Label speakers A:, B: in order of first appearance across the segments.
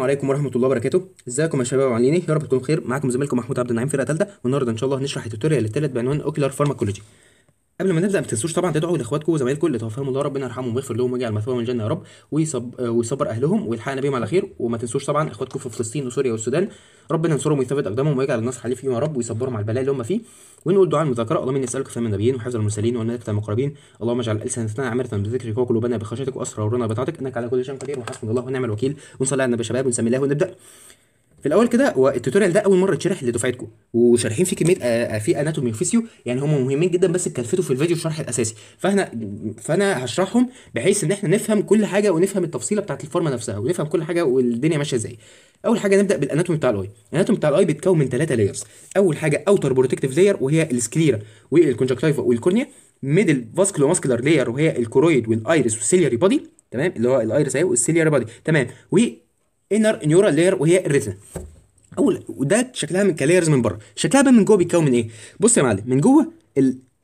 A: السلام عليكم ورحمه الله وبركاته ازيكم يا شباب ايه يا رب تكونوا بخير معاكم زميلكم محمود عبد النعيم فرقه ثالثه والنهارده ان شاء الله هنشرح التوتوريال الثالث بعنوان اوكيلار فارماكولوجي قبل ما نبدا ما تنسوش طبعا تدعوا لاخواتكم وزمايلكم اللي توفاهم الله ربنا يرحمهم ويغفر لهم ويجعل مثواهم من الجنه يا رب ويصب ويصبر اهلهم ويلحقنا بهم على خير وما تنسوش طبعا اخواتكم في فلسطين وسوريا والسودان ربنا ينصرهم ويثبت اقدامهم ويجعل النصر عليه فيهم يا رب ويصبرهم على البلاء اللي هم فيه ونقول دعاء المذاكره اللهم اني اسالك فهم النبيين وحفظ المرسلين نكتب المقربين اللهم اجعل السنتنا عامره بذكرك وقلوبنا بخشيتك واسرى بطاعتك انك على كل شيء قدير وحسبنا الله ونعم الوكيل ونصلي على النبي شباب ونسمي الله ونبدا في الاول كده هو التوتوريال ده اول مره يتشرح لدفعتكم وشارحين فيه كميه آه, آه، في اناتومي وفيسيو يعني هم مهمين جدا بس اتكلفتوا في الفيديو الشرح الاساسي فاحنا فانا هشرحهم بحيث ان احنا نفهم كل حاجه ونفهم التفصيله بتاعت الفورمه نفسها ونفهم كل حاجه والدنيا ماشيه ازاي اول حاجه نبدا بالاناتومي بتاع الاي الاناتومي بتاع الاي بيتكون من ثلاثه لايرز اول حاجه اوتر بروتكتيف لاير وهي السكليرا والكونجكتيفا والكورنيا ميدل فاسكولو ماسكولار لاير وهي الكورويد والايرس والسيلياري بادي تمام اللي هو الايرس اهي والسيلياري بادي تمام و انر نيورال لاير وهي الريتنا اول وده شكلها من كلايرز من بره شكلها بقى من جوه بيتكون من ايه بص يا معلم من جوه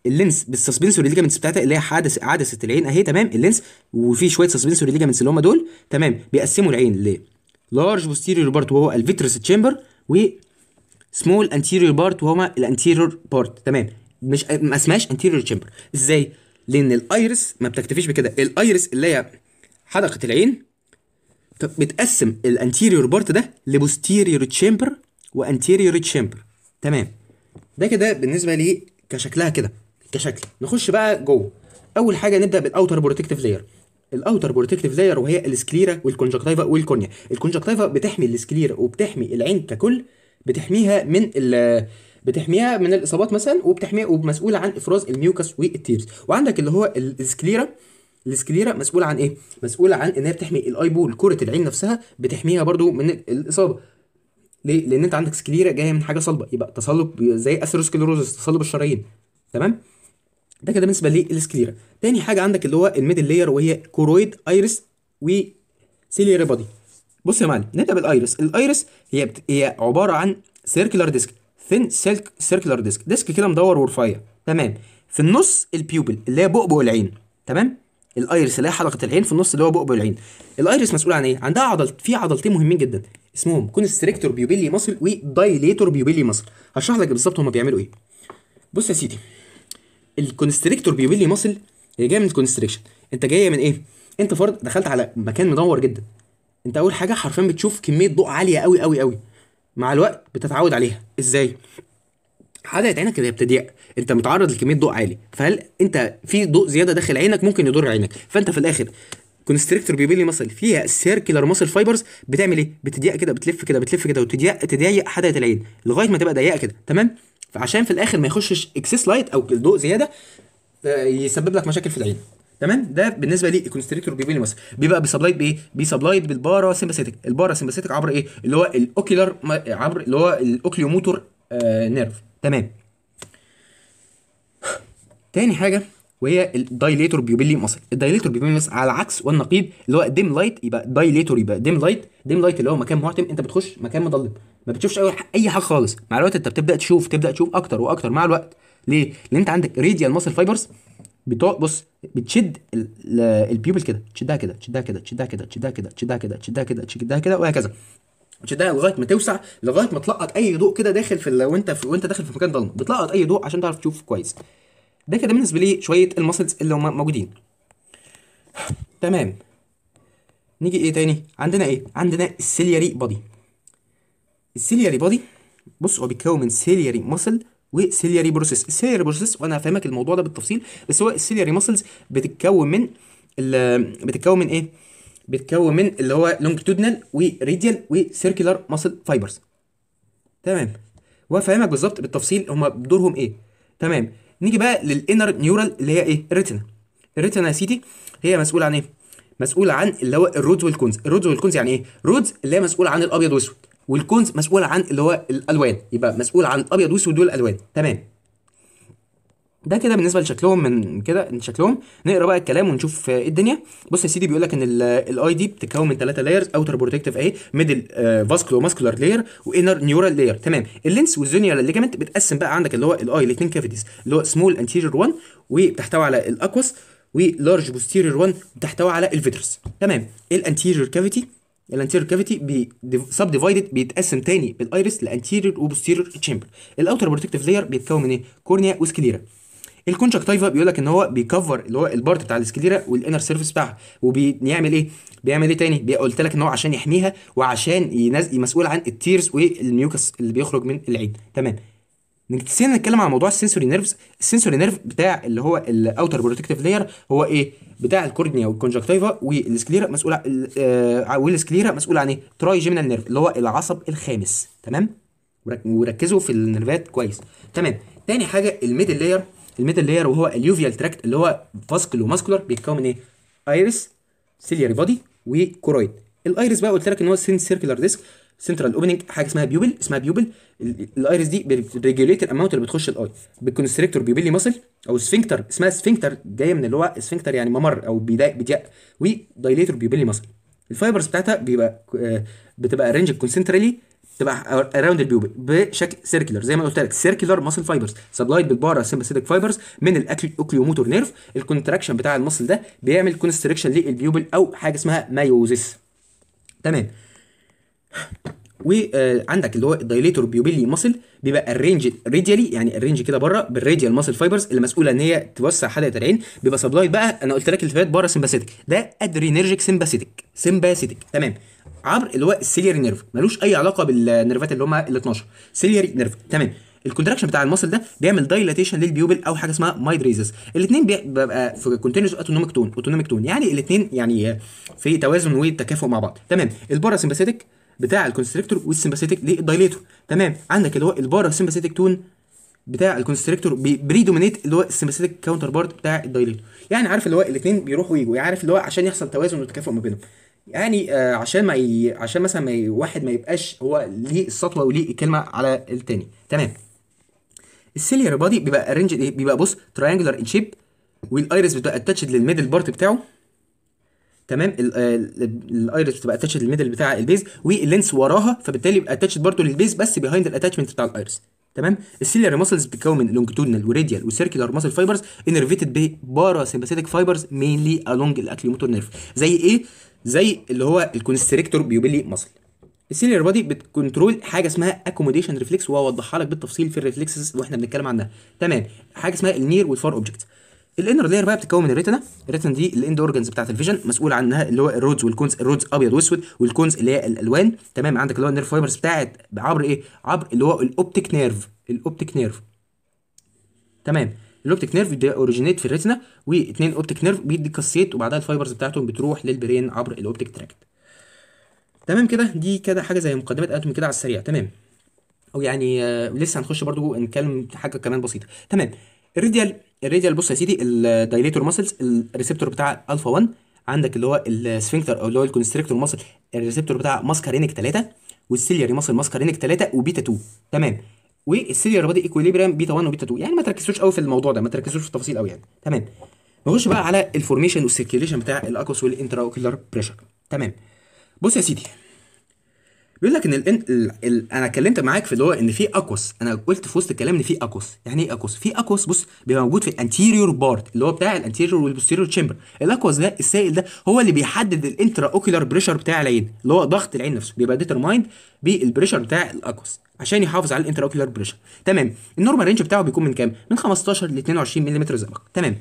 A: اللينس بالسسبنسوري ليجامنتس بتاعتها اللي هي حدث عدسه العين اهي تمام اللينس وفي شويه سسبنسوري ليجامنتس اللي هم دول تمام بيقسموا العين ل لارج بوستيريور بارت وهو الفيترس تشامبر و سمول انتيريور بارت وهما الانتيريور بارت تمام مش ما اسمهاش انتيريور تشامبر ازاي لان الايرس ما بتكتفيش بكده الايرس اللي هي حدقه العين بتقسم الانتيريور بارت ده لبوستيريور تشامبر وانتيريور تشامبر تمام ده كده بالنسبه لي كشكلها كده كشكل نخش بقى جوه اول حاجه نبدا بالاوتر بروتكتيف لاير الاوتر بروتكتيف لاير وهي السكليرا والكونجكتيفا والكونيا الكونجكتيفا بتحمي السكليرا وبتحمي العين ككل بتحميها من ال بتحميها من الاصابات مثلا وبتحميها ومسؤوله عن افراز الميوكس والتيرز وعندك اللي هو السكليرا السكليرا مسؤوله عن ايه مسؤوله عن ان هي بتحمي الاي بول كره العين نفسها بتحميها برضو من الاصابه ليه لان انت عندك سكليرا جايه من حاجه صلبه يبقى تصلب زي اثيروسكليروزس تصلب الشرايين تمام ده كده بالنسبه للسكليرا تاني حاجه عندك اللي هو الميدل لاير وهي كورويد ايرس وسيليري بادي بص يا معلم نبدا بالايرس الايرس هي بت... هي عباره عن سيركلر ديسك ثين سيلك سيركلر ديسك ديسك كده مدور ورفيع تمام في النص البيوبل اللي هي بؤبؤ العين تمام الايرس اللي هي حلقه العين في النص اللي هو بؤبؤ العين الايرس مسؤول عن ايه عندها عضل في عضلتين مهمين جدا اسمهم كونستريكتور بيوبيلي ماسل ودايليتور بيوبيلي ماسل هشرح لك بالظبط هما بيعملوا ايه بص يا سيدي الكونستريكتور بيوبيلي ماسل هي جايه من الكونستريكشن انت جايه من ايه انت فرض دخلت على مكان مدور جدا انت اول حاجه حرفيا بتشوف كميه ضوء عاليه قوي قوي قوي مع الوقت بتتعود عليها ازاي حدقه عينك هي بتضيق انت متعرض لكميه ضوء عالي فهل انت في ضوء زياده داخل عينك ممكن يضر عينك فانت في الاخر كونستريكتور بيبيلي مصل فيها سيركلر مصل فايبرز بتعمل ايه بتضيق كده بتلف كده بتلف كده وتضيق تضيق حدقه العين لغايه ما تبقى ضيقه كده تمام فعشان في الاخر ما يخشش اكسس لايت او ضوء زياده آه، يسبب لك مشاكل في العين تمام ده بالنسبه لي الكونستريكتور بيبيلي مصل بيبقى بيسبلايد بايه بيسبلايد بالبارا سمباثيتك البارا سمباثيتك عبر ايه اللي هو الاوكيلر عبر اللي هو الاوكليوموتور آه نيرف تمام تاني حاجه وهي الدايليتور بيوبيلي مصر الدايليتور بيوبيلي مصر على عكس والنقيض اللي هو ديم لايت يبقى دايليتور يبقى ديم لايت ديم لايت اللي هو مكان معتم انت بتخش مكان مضلم ما بتشوفش اي اي حاجه خالص مع الوقت انت بتبدا تشوف تبدا تشوف اكتر واكتر مع الوقت ليه لان انت عندك راديال مصر فايبرز بتوع بص بتشد البيوبل كده تشدها كده تشدها كده تشدها كده تشدها كده تشدها كده تشدها كده تشدها كده وهكذا تشدها لغايه ما توسع لغايه ما تلقط اي ضوء كده داخل في وانت انت وانت داخل في مكان ضلمه بتلقط اي ضوء عشان تعرف تشوف كويس ده كده بالنسبه لي شويه المسلز اللي هم موجودين تمام نيجي ايه تاني عندنا ايه عندنا السيلياري بودي السيلياري بودي بص هو بيتكون من سيلياري ماسل وسيلياري بروسيس السيلياري بروسيس وانا هفهمك الموضوع ده بالتفصيل بس هو السيلياري ماسلز بتتكون من بتتكون من ايه بيتكون من اللي هو لونجتودنال وريديال وسيركيلار ماسل فايبرز تمام وافهمك بالظبط بالتفصيل هما دورهم ايه تمام نيجي بقى للانر نيورال اللي هي ايه الريتنا الريتنا يا سيدي هي مسؤوله عن ايه مسؤول عن اللي هو الرودز والكونز الرودز والكونز يعني ايه رودز اللي هي مسؤوله عن الابيض واسود والكونز مسؤوله عن اللي هو الالوان يبقى مسؤول عن الابيض واسود والالوان تمام ده كده بالنسبه لشكلهم من كده شكلهم نقرا بقى الكلام ونشوف ايه الدنيا بص يا سيدي بيقول لك ان الاي دي بتتكون من ثلاثه لايرز اوتر بروتكتيف اهي ميدل فاسكولو ماسكولار لاير وانر نيورال لاير تمام اللينس والزونيال ليجامنت بتقسم بقى عندك اللي هو الاي الاثنين كافيتيز اللي هو سمول انتيريور 1 وبتحتوي على الاكوس ولارج بوستيريور 1 بتحتوي على الفيترس تمام الانتيريور كافيتي الانتيريور كافيتي سب ديفايدد بيتقسم تاني بالايرس لانتيريور وبوستيرير تشامبر الاوتر بروتكتيف لاير بيتكون من ايه كورنيا وسكليرا إيه الكونجكتيفا بيقول لك ان هو بيكفر اللي هو البارت بتاع السكليرا والانر سيرفيس بتاعها وبيعمل ايه بيعمل ايه تاني قلت لك ان هو عشان يحميها وعشان ينزل مسؤول عن التيرز والميوكس اللي بيخرج من العين تمام نسينا نتكلم عن موضوع السنسوري نيرفز السنسوري نيرف بتاع اللي هو الاوتر بروتكتيف لاير هو ايه بتاع الكورنيا والكونجكتيفا والسكليرا مسؤول عن آه، والسكليرا مسؤول عن ايه تراي جيمينال نيرف اللي هو العصب الخامس تمام وركزوا في النيرفات كويس تمام تاني حاجه الميدل لاير الميدل لاير وهو اليوفيال تراكت اللي هو فاسكل وماسكولار بيتكون من ايه؟ ايرس سيلياري بودي وكورويد الايرس بقى قلت لك ان هو سين سيركلر ديسك سنترال اوبننج حاجه اسمها بيوبل اسمها بيوبل الايرس دي بريجوليت الاماونت اللي بتخش الاي بالكونستريكتور بيوبلي ماسل او سفنكتر اسمها سفنكتر جايه من اللي هو سفنكتر يعني ممر او بيضايق بيضيق ودايليتور بيوبلي ماسل الفايبرز بتاعتها بيبقى آه، بتبقى رينج كونسنترالي تبقى اراوند البيوبل بشكل سيركلر زي ما قلت لك سيركلر ماسل فايبرز سبلايد بالبارا سيمباثيتك فايبرز من الاوكليوموتور نيرف الكونتراكشن بتاع المصل ده بيعمل كونستريكشن للبيوبل او حاجه اسمها مايوزيس تمام وعندك آه، اللي هو الدايليتور بيوبيلي ماسل بيبقى الرينج ريديالي يعني الرينج كده بره بالراديال ماسل فايبرز اللي مسؤوله ان هي توسع حلقه العين بيبقى سبلايد بقى انا قلت لك اللي فات بره سيمباثيتك ده ادرينرجيك سيمباثيتك سيمباثيتك تمام عبر اللي هو السيلياري نيرف ملوش اي علاقه بالنيرفات اللي هم ال 12 سيلياري نيرف تمام الكونتراكشن بتاع المصل ده بيعمل دايلاتيشن للبيوبل او حاجه اسمها مايدريزز الاثنين بيبقى في كونتينوس اوتونوميك تون اوتونوميك تون يعني الاثنين يعني في توازن وتكافؤ مع بعض تمام البارا سمباثيتك بتاع الكونستريكتور والسمباثيتك للدايليتور تمام عندك اللي هو البارا سمباثيتك تون بتاع الكونستريكتور بريدومينيت اللي هو السمباثيتك كاونتر بارت بتاع الدايليتور يعني عارف اللي هو الاثنين بيروحوا ويجوا يعني عارف اللي هو عشان يحصل توازن وتكافؤ ما بينهم يعني آه، عشان ما ي... عشان مثلا ما ي... واحد ما يبقاش هو ليه السطوه وليه الكلمه على التاني تمام السيلير بادي بيبقى ارينج بيبقى بص تراينجلر ان شيب والايرس بتبقى اتاتشد للميدل بارت بتاعه تمام الايرس آه، بتبقى اتاتشد للميدل بتاع البيز واللينس وراها فبالتالي بيبقى اتاتشد برضه للبيز بس بيهايند الاتاتشمنت بتاع الايرس تمام السيلياري ماسلز بتتكون من لونجيتودنال وريديال وسيركلر ماسل فايبرز انرفيتد بباراسمباثيتك فايبرز مينلي الونج الاكليموتور نيرف زي ايه زي اللي هو الكونستريكتور بيوبيلي ماسل السيلير بادي بتكنترول حاجه اسمها اكوموديشن ريفلكس وهوضحها لك بالتفصيل في الريفلكسز واحنا بنتكلم عنها تمام حاجه اسمها النير والفار اوبجكت الانر لاير بقى بتتكون من الريتنا الريتنا دي الاند اورجنز بتاعت الفيجن مسؤول عنها اللي هو الرودز والكونز الرودز ابيض واسود والكونز اللي هي الالوان تمام عندك اللي هو النيرف فايبرز بتاعت عبر ايه عبر اللي هو الاوبتيك نيرف الاوبتيك نيرف تمام الاوبتيك نيرف ده اوريجينيت في الريتنا واثنين اوبتيك نيرف كاسيت وبعدها الفايبرز بتاعتهم بتروح للبرين عبر الاوبتيك تراكت تمام كده دي كده حاجه زي مقدمه اتومي كده على السريع تمام او يعني آه لسه هنخش برضو نتكلم حاجه كمان بسيطه تمام الريديال الريديال بص يا سيدي الدايليتور ماسلز الريسبتور بتاع الفا 1 عندك اللي هو السفنكتر او اللي هو الكونستريكتور ماسل الريسبتور بتاع ماسكارينك 3 والسيلياري ماسل ماسكارينك 3 وبيتا 2 تمام والسيلياري بادي ايكوليبريم بيتا 1 وبيتا 2 يعني ما تركزوش قوي في الموضوع ده ما تركزوش في التفاصيل قوي يعني تمام نخش بقى على الفورميشن والسيركيليشن بتاع الاكوس والانتراوكيولار بريشر تمام بص يا سيدي بيقول لك ان الـ الـ الـ انا اتكلمت معاك في اللي هو ان في اكوس انا قلت في وسط الكلام ان في اكوس يعني ايه اكوس في اكوس بص بيبقى موجود في الانتيريور بارت اللي هو بتاع الانتيريور والبوستيريور تشامبر الاكوس ده السائل ده هو اللي بيحدد الانترا اوكيولار بريشر بتاع العين اللي هو ضغط العين نفسه بيبقى ديترمايند بالبريشر بتاع الاكوس عشان يحافظ على الانترا اوكيولار بريشر تمام النورمال رينج بتاعه بيكون من كام من 15 ل 22 ملم زئبق تمام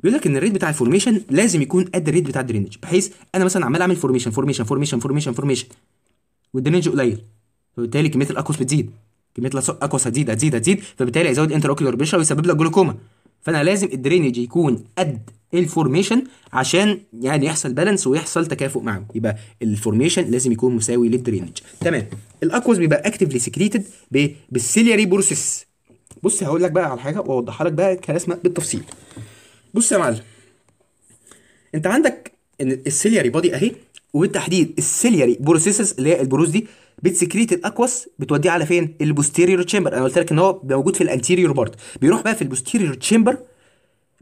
A: بيقول لك ان الريت بتاع الفورميشن لازم يكون قد الريت بتاع الدرينج بحيث انا مثلا عمال اعمل فورميشن فورميشن فورميشن فورميشن فورميشن والدرينج قليل فبالتالي كميه الاكوس بتزيد كميه الاكوس هتزيد هتزيد هتزيد فبالتالي هيزود انتر اوكيولار بريشر ويسبب لك جلوكوما فانا لازم الدرينج يكون قد الفورميشن عشان يعني يحصل بالانس ويحصل تكافؤ معاه يبقى الفورميشن لازم يكون مساوي للدرينج تمام الاكوس بيبقى اكتفلي سكريتد بالسيلياري بروسيس بص هقول لك بقى على حاجه واوضحها لك بقى كرسمه بالتفصيل بص يا معلم انت عندك ان السيلياري بودي اهي وبالتحديد السيلياري بروسيسز اللي هي البروز دي بتسكريت الاكوس بتوديه على فين البوستيريور تشامبر انا قلت لك ان هو موجود في الانتيريور بارت بيروح بقى في البوستيريور تشامبر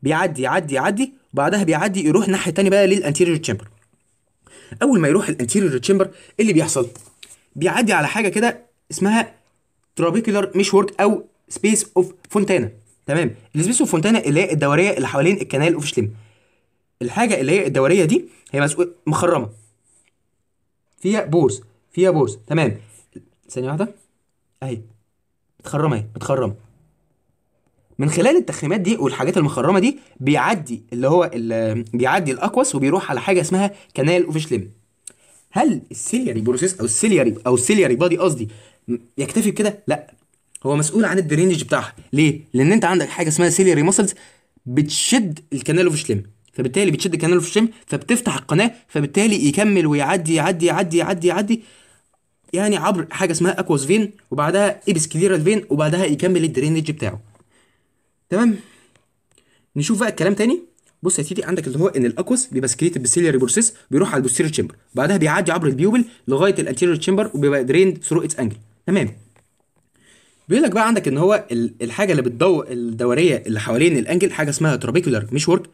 A: بيعدي يعدي يعدي وبعدها بيعدي يروح ناحيه ثانيه بقى للانتيريور تشامبر اول ما يروح الانتيريور تشامبر ايه اللي بيحصل بيعدي على حاجه كده اسمها ترابيكولار مش وورك او سبيس اوف فونتانا تمام السبيس اوف فونتانا اللي هي الدوريه اللي حوالين الكنال اوف شليم الحاجه اللي هي الدوريه دي هي مسؤول مخرمه فيها بورس فيها بورس تمام ثانية واحدة اهي متخرمة اهي متخرمة من خلال التخريمات دي والحاجات المخرمة دي بيعدي اللي هو بيعدي الأقوس وبيروح على حاجة اسمها كنال اوفيشلم هل السيلياري بروسيس او السيلياري او السيلياري بادي قصدي يكتفي بكده؟ لا هو مسؤول عن الدرينج بتاعها ليه؟ لان انت عندك حاجه اسمها سيلياري ماسلز بتشد الكنال اوف شليم فبالتالي بتشد كانال في الشم فبتفتح القناه فبالتالي يكمل ويعدي يعدي يعدي يعدي يعدي يعني عبر حاجه اسمها اكواس فين وبعدها ايبس كليرال فين وبعدها يكمل الدرينج بتاعه تمام نشوف بقى الكلام تاني بص يا سيدي عندك اللي هو ان الاكوس بيبقى سكريت بالسيلير بروسيس بيروح على البوستيريور تشامبر بعدها بيعدي عبر البيوبل لغايه الانتيرير تشامبر وبيبقى دريند ثرو اتس انجل تمام بيقول لك بقى عندك ان هو الحاجه اللي بتدور الدوريه اللي حوالين الانجل حاجه اسمها ترابيكولار مش ورك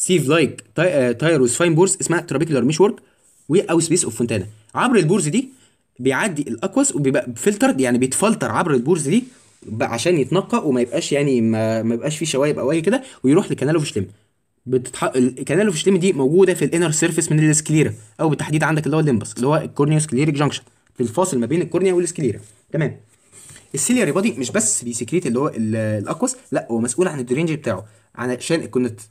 A: سيف لايك آه، تايروس فاين بورس اسمها ترابيكولار مش وورك او سبيس اوف فونتانا عبر البورز دي بيعدي الاكواس وبيبقى بفلتر يعني بيتفلتر عبر البورز دي عشان يتنقى وما يبقاش يعني ما, ما يبقاش فيه شوايب او اي كده ويروح لكانالو فيشلم بتتحق... الكانالو فيشلم دي موجوده في الانر سيرفيس من السكليرا او بالتحديد عندك اللي هو الليمبس اللي هو الكورنيو سكليريك جانكشن في الفاصل ما بين الكورنيا والسكليرا تمام السيلياري بادي مش بس بيسكريت اللي هو الاكوس لا هو مسؤول عن الدرينج بتاعه علشان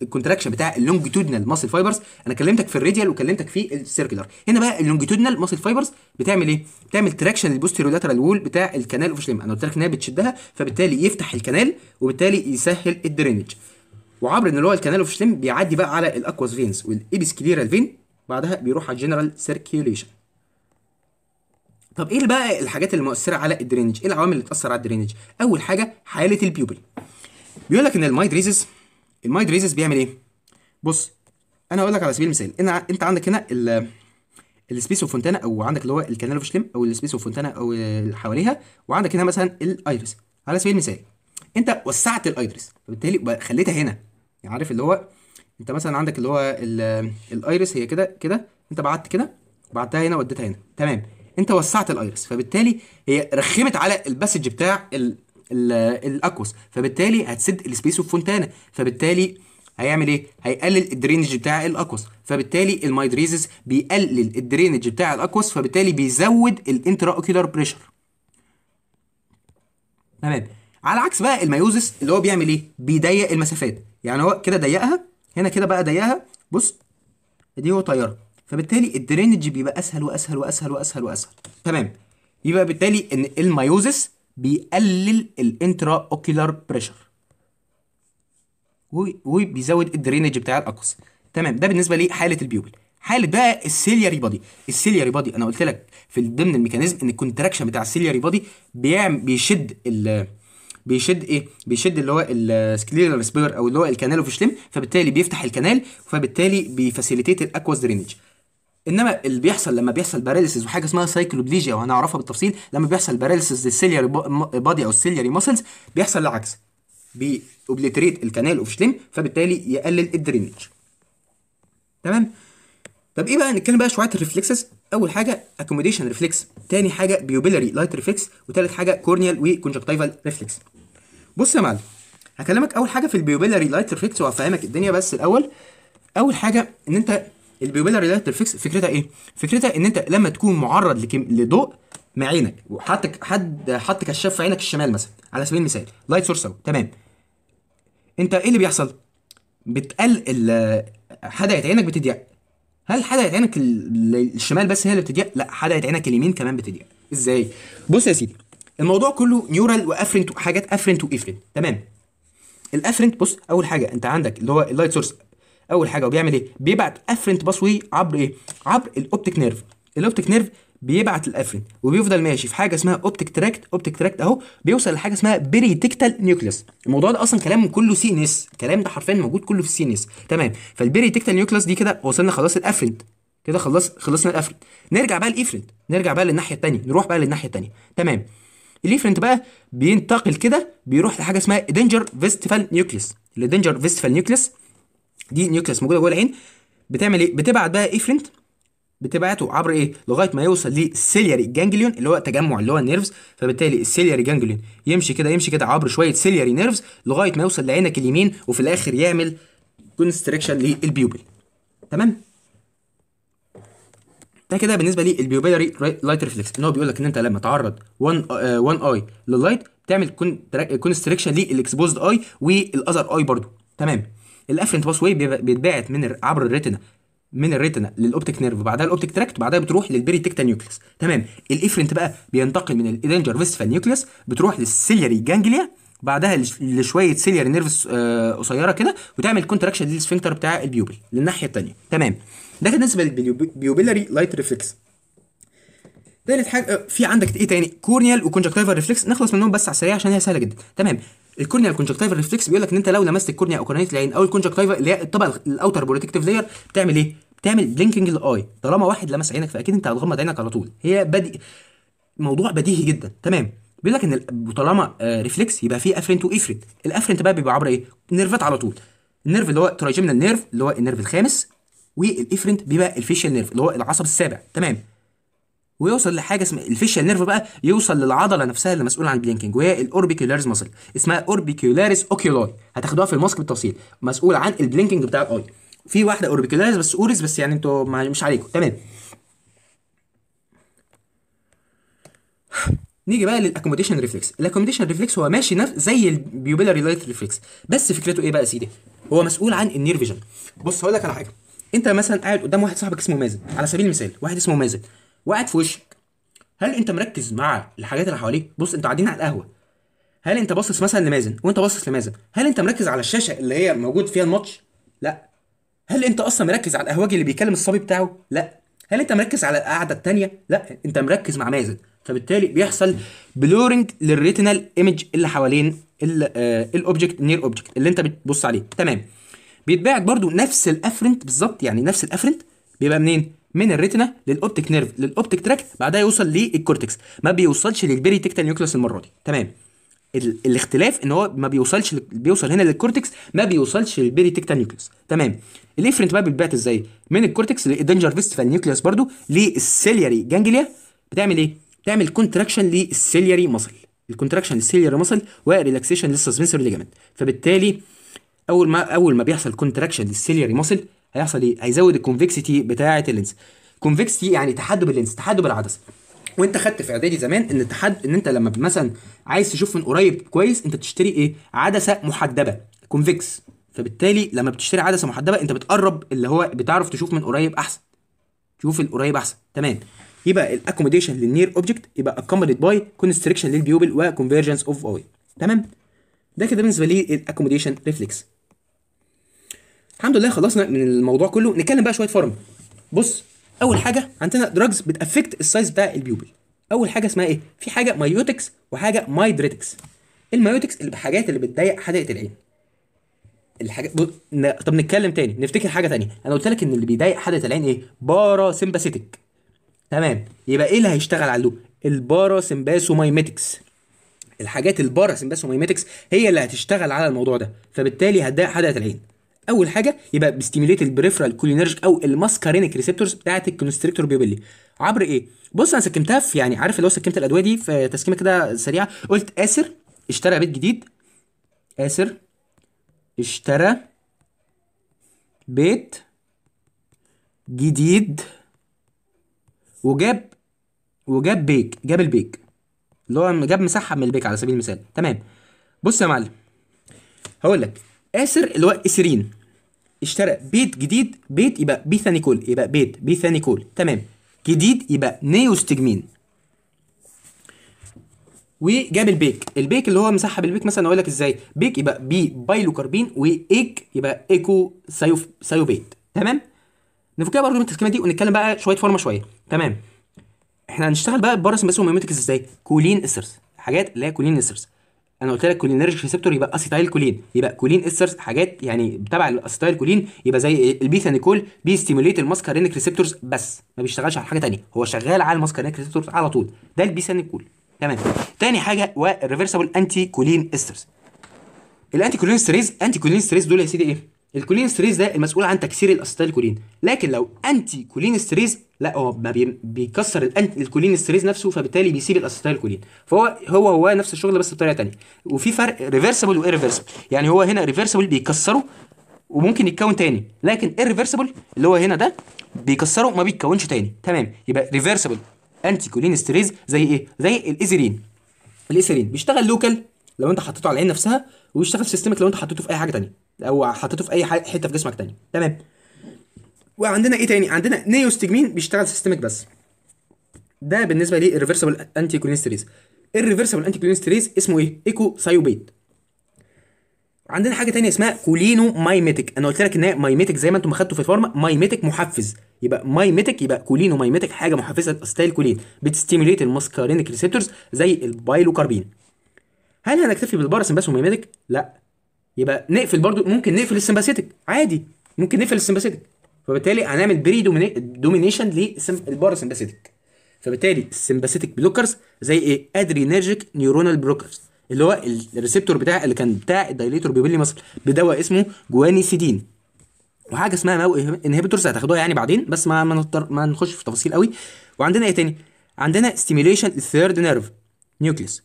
A: الكونتراكشن بتاع اللونجيتودنال ماسل فايبرز انا كلمتك في الراديال وكلمتك في السيركلر هنا بقى اللونجيتودنال ماسل فايبرز بتعمل ايه بتعمل تراكشن للبوستيريو لاترال وول بتاع الكنال اوف شليم انا قلت لك ان هي بتشدها فبالتالي يفتح الكنال وبالتالي يسهل الدرينج وعبر ان هو الكنال اوف شليم بيعدي بقى على الاكواس فينز والابيسكليرال فين بعدها بيروح على الجنرال سيركيوليشن طب ايه بقى الحاجات المؤثره على الدرينج ايه العوامل اللي بتاثر على الدرينج اول حاجه حاله البيوبل بيقول لك ان المايدريزس ريزز بيعمل ايه بص انا هقول لك على سبيل المثال ان انت عندك هنا ال السبيس اوف فونتانا او عندك اللي هو الكانالوفشلم او السبيس اوف فونتانا او حواليها وعندك هنا مثلا الايرس على سبيل المثال انت وسعت الايرس فبالتالي خليتها هنا يعني عارف اللي هو انت مثلا عندك اللي هو الايرس هي كده كده انت بعت كده بعتها هنا وديتها هنا تمام انت وسعت الايرس فبالتالي هي رخمت على الباسج بتاع الاكوس فبالتالي هتسد السبيس اوف فونتانا فبالتالي هيعمل ايه؟ هيقلل الدرينج بتاع الاكوس فبالتالي المايدريزز بيقلل الدرينج بتاع الاكوس فبالتالي بيزود الانترا اوكيولار بريشر. تمام على عكس بقى الميوزس اللي هو بيعمل ايه؟ بيضيق المسافات يعني هو كده ضيقها هنا كده بقى ضيقها بص دي هو طيارة فبالتالي الدرينج بيبقى اسهل واسهل واسهل واسهل واسهل تمام يبقى بالتالي ان الميوزس بيقلل الانترا اوكيولار بريشر وبيزود الدرينج بتاع الاكوس تمام ده بالنسبه لحاله البيوبل حاله بقى السيلياري بادي السيلياري بادي انا قلت لك في ضمن الميكانيزم ان الكونتراكشن بتاع السيلياري بادي بيعمل بيشد ال بيشد ايه بيشد اللي هو السكليرال سبير او اللي هو الكانال اوف شليم فبالتالي بيفتح الكنال فبالتالي بيفاسيليتيت الاكواس درينج انما اللي بيحصل لما بيحصل باراليسيس وحاجه اسمها سايكلوبليجيا وهنعرفها بالتفصيل لما بيحصل باراليسيس للسيلياري بادي او السيلياري ماسلز بيحصل العكس بيوبليتريت الكنال اوف شليم فبالتالي يقلل الدرينج تمام طب ايه بقى نتكلم بقى شويه الريفلكسز اول حاجه اكوموديشن ريفلكس تاني حاجه بيوبيلاري لايت ريفلكس وتالت حاجه كورنيال وكونجكتيفال ريفلكس بص يا معلم هكلمك اول حاجه في البيوبيلاري لايت ريفلكس وافهمك الدنيا بس الاول اول حاجه ان انت البيبيلار ريلايت فيكس فكرتها ايه فكرتها ان انت لما تكون معرض لكم... لضوء مع عينك وحط حد حط كشاف في عينك الشمال مثلا على سبيل المثال لايت سورس تمام انت ايه اللي بيحصل بتقل حدقه عينك بتضيق هل حدقه عينك الشمال بس هي اللي بتضيق لا حدقه عينك اليمين كمان بتضيق ازاي بص يا سيدي الموضوع كله نيورال وافرنت حاجات افرنت وافرنت تمام الافرنت بص اول حاجه انت عندك اللي هو اللايت سورس اول حاجه وبيعمل ايه بيبعت افرنت باسوي عبر ايه عبر الاوبتيك نيرف الاوبتيك نيرف بيبعت الافرنت وبيفضل ماشي في حاجه اسمها اوبتيك تراكت اوبتيك تراكت اهو بيوصل لحاجه اسمها بريتيكتال نيوكليس الموضوع ده اصلا كلام كله سي ان اس الكلام ده حرفيا موجود كله في السي ان اس تمام فالبريتيكتال نيوكليس دي كده وصلنا خلاص الافرنت كده خلص خلصنا الافرنت نرجع بقى الافرنت نرجع بقى للناحيه الثانيه نروح بقى للناحيه الثانيه تمام الافرنت بقى بينتقل كده بيروح لحاجه اسمها دينجر فيستفال نيوكليس الدينجر فيستفال نيوكليس دي نيوكليس موجوده جوه العين بتعمل ايه بتبعت بقى افرنت إيه بتبعته عبر ايه لغايه ما يوصل للسيلياري جانجليون اللي هو تجمع اللي هو النيرفز فبالتالي السيلياري جانجليون يمشي كده يمشي كده عبر شويه سيلياري نيرفز لغايه ما يوصل لعينك اليمين وفي الاخر يعمل كونستريكشن للبيوبل تمام ده كده بالنسبه للبيوبيلاري لايت ريفلكس ان هو بيقول لك ان انت لما تعرض 1 اي لللايت بتعمل كونستريكشن للاكسبوزد اي والاذر اي برضو تمام الافرنت باس واي بيتبعت من عبر الريتنا من الريتنا للاوبتيك نيرف وبعدها الاوبتيك تراكت وبعدها بتروح للبيري تكتا نيوكليس تمام الافرنت بقى بينتقل من الادنجر فيستفا نيوكليس بتروح للسيلياري جانجليا بعدها لشويه سيلياري نيرفس آه، قصيره كده وتعمل كونتراكشن للسفنكتر بتاع البيوبل للناحيه الثانيه تمام ده بالنسبه للبيوبيلاري لايت ريفلكس تالت حاجه آه، في عندك ايه تاني كورنيال وكونجكتيفال ريفلكس نخلص منهم بس على السريع عشان هي سهله جدا تمام الكورنيا الكونجكتيفا ريفلكس بيقول لك ان انت لو لمست الكورنيا او قرنيه العين او الكونجكتيفا اللي هي الطبقه الاوتر بروتكتيف لاير بتعمل ايه؟ بتعمل بلينكينج الاي طالما واحد لمس عينك فاكيد انت هتغمض عينك على طول هي بدي موضوع بديهي جدا تمام بيقول لك ان طالما ريفلكس آه، يبقى فيه افرنت وافرنت الافرنت بقى بيبقى عباره ايه؟ نيرفات على طول النيرف اللي هو ترايجيمنال نيرف اللي هو النيرف الخامس والافرنت بيبقى الفيشال نيرف اللي هو العصب السابع تمام ويوصل لحاجه اسمها الفيشال نيرف بقى يوصل للعضله نفسها اللي مسؤوله عن البلينكينج وهي الاوربيكولاريس ماسل اسمها اوربيكولاريس اوكيولاي هتاخدوها في الماسك بالتفصيل مسؤوله عن البلينكينج بتاع الاي في واحده اوربيكولاريس بس اوريس بس يعني انتوا مش عليكم تمام نيجي بقى للاكوموديشن ريفلكس الاكوموديشن ريفلكس هو ماشي نفس زي البيوبيلاري لايت ريفلكس بس فكرته ايه بقى يا سيدي هو مسؤول عن النير فيجن بص هقول لك على حاجه انت مثلا قاعد قدام واحد صاحبك اسمه مازن على سبيل المثال واحد اسمه مازن وقاعد في وشك هل انت مركز مع الحاجات اللي حواليك بص انتوا قاعدين على القهوه هل انت باصص مثلا لمازن وانت باصص لمازن هل انت مركز على الشاشه اللي هي موجود فيها الماتش لا هل انت اصلا مركز على القهوجي اللي بيكلم الصبي بتاعه لا هل انت مركز على القعده الثانيه لا انت مركز مع مازن فبالتالي بيحصل بلورنج للريتينال ايمج اللي حوالين الاوبجكت نير اوبجكت اللي انت بتبص عليه تمام بيتباعد برضو نفس الافرنت بالظبط يعني نفس الافرنت بيبقى منين من الريتنا للاوبتيك نيرف للاوبتيك تراك بعدها يوصل للكورتكس ما بيوصلش للبيري تكتا نيوكليوس المره دي تمام ال الاختلاف ان هو ما بيوصلش بيوصل هنا للكورتكس ما بيوصلش للبيري تكتا نيوكليوس تمام الافرنت بقى بيتبعت ازاي من الكورتكس للدنجر فيستفال نيوكلس برده للسيلياري جانجليا بتعمل ايه بتعمل كونتراكشن للسيلياري مسل الكونتراكشن للسيلياري مسل وريلاكسيشن للسسبنسوري ليجامنت فبالتالي اول ما اول ما بيحصل كونتراكشن للسيلياري مسل هيحصل ايه هيزود الكونفكسيتي بتاعه اللينس كونفكسيتي يعني تحدب اللينس تحدب العدسه وانت خدت في اعدادي زمان ان التحد ان انت لما مثلا عايز تشوف من قريب كويس انت بتشتري ايه عدسه محدبه كونفكس فبالتالي لما بتشتري عدسه محدبه انت بتقرب اللي هو بتعرف تشوف من قريب احسن تشوف القريب احسن تمام يبقى الاكوموديشن للنير اوبجكت يبقى اكوموديت باي كونستريكشن للبيوبل وكونفرجنس اوف اوي تمام ده كده بالنسبه لي الاكوموديشن ريفلكس الحمد لله خلصنا من الموضوع كله نتكلم بقى شويه فارما بص اول حاجه عندنا دراجز بتافكت السايز بتاع البيوبل اول حاجه اسمها ايه في حاجه مايوتكس وحاجه مايدريتكس المايوتكس الحاجات اللي بتضيق حدقه العين الحاجات ب... ن... طب نتكلم تاني نفتكر حاجه تانية انا قلت لك ان اللي بيضايق حدقه العين ايه بارا سمباسيتك تمام يبقى ايه اللي هيشتغل عليه البارا سمباسومايماتكس الحاجات البارا سمباسومايماتكس هي اللي هتشتغل على الموضوع ده فبالتالي هتضايق حدقه العين اول حاجه يبقى بيستيميليت البريفرال كولينرجيك او الماسكارينيك ريسبتورز بتاعت الكونستريكتور بيوبيلي عبر ايه بص انا سكمتها في يعني عارف اللي هو سكمت الادويه دي في تسكيمه كده سريعه قلت اسر اشترى بيت جديد اسر اشترى بيت جديد وجاب وجاب بيك جاب البيك اللي هو جاب مساحه من البيك على سبيل المثال تمام بص يا معلم هقول لك اسر اللي هو اسرين اشترى بيت جديد بيت يبقى كول يبقى بيت كول تمام جديد يبقى نيوستجمين وجاب البيك البيك اللي هو مسحب البيك مثلا اقول لك ازاي بيك يبقى بي بايلوكربين وايك يبقى ايكو سايوف سايوبيت تمام نفكها برضه من التسكيمه دي ونتكلم بقى شويه فورمه شويه تمام احنا هنشتغل بقى بارس بس وميمتكس ازاي كولين اسرس حاجات اللي هي كولين اسرس انا قلت لك كولينرجيك ريسبتور يبقى اسيتايل كولين يبقى كولين استرز حاجات يعني تبع الاسيتايل كولين يبقى زي البيثانيكول بيستيموليت الماسكارينيك ريسبتورز بس ما بيشتغلش على حاجه ثانيه هو شغال على الماسكارينيك ريسبتورز على طول ده البيثانيكول تمام تاني حاجه والريفرسبل انتي كولين استرز الانتي كولين ستريز انتي كولين ستريز دول يا سيدي ايه الكولين ستريز ده المسؤول عن تكسير الاسيتيل كولين لكن لو انتي كولين ستريز لا هو ما بيكسر الكولين ستريز نفسه فبالتالي بيسيب الاسيتيل كولين فهو هو هو نفس الشغل بس بطريقه ثانيه وفي فرق ريفرسبل وايرفرسبل يعني هو هنا ريفرسبل بيكسره وممكن يتكون تاني لكن الريفرسبل اللي هو هنا ده بيكسره وما بيتكونش تاني تمام يبقى ريفرسبل انتي كولين ستريز زي ايه زي الايزرين الايسرين بيشتغل لوكال لو انت حطيته على العين نفسها ويشتغل سيستمك لو انت حطيته في اي حاجه تانية او حطيته في اي حته في جسمك تانية تمام وعندنا ايه تاني عندنا نيوستجمين بيشتغل سيستمك بس ده بالنسبه الريفرسبل انتي كولينستريز الريفرسبل انتي كولينستريز اسمه ايه ايكو سايوبيت عندنا حاجه تانية اسمها كولينو مايميتك انا قلت لك ان هي مايميتك زي ما انتم اخدتوا في الفورمة مايميتك محفز يبقى مايميتك يبقى كولينو مايميتك حاجه محفزه ستايل كولين بتستيموليت الماسكارينك ريسبتورز زي البايلوكاربين هل هنكتفي بالباراسمباسوميماتيك؟ لا يبقى نقفل برضو ممكن نقفل السمباسيتك عادي ممكن نقفل السمباسيتك فبالتالي هنعمل بري دومينيشن للبارا سمباسيتك فبالتالي السمباسيتك بلوكرز زي ايه؟ ادرينرجيك نيورونال بلوكرز اللي هو الريسبتور بتاع اللي كان بتاع الدايليتور بيبلي مصر بدواء اسمه جوانيسيدين وحاجه اسمها ماو انهبيتورز هتاخدوها يعني بعدين بس ما ما, نضطر ما نخش في تفاصيل قوي وعندنا ايه تاني؟ عندنا ستيميليشن الثيرد نيرف نيوكليس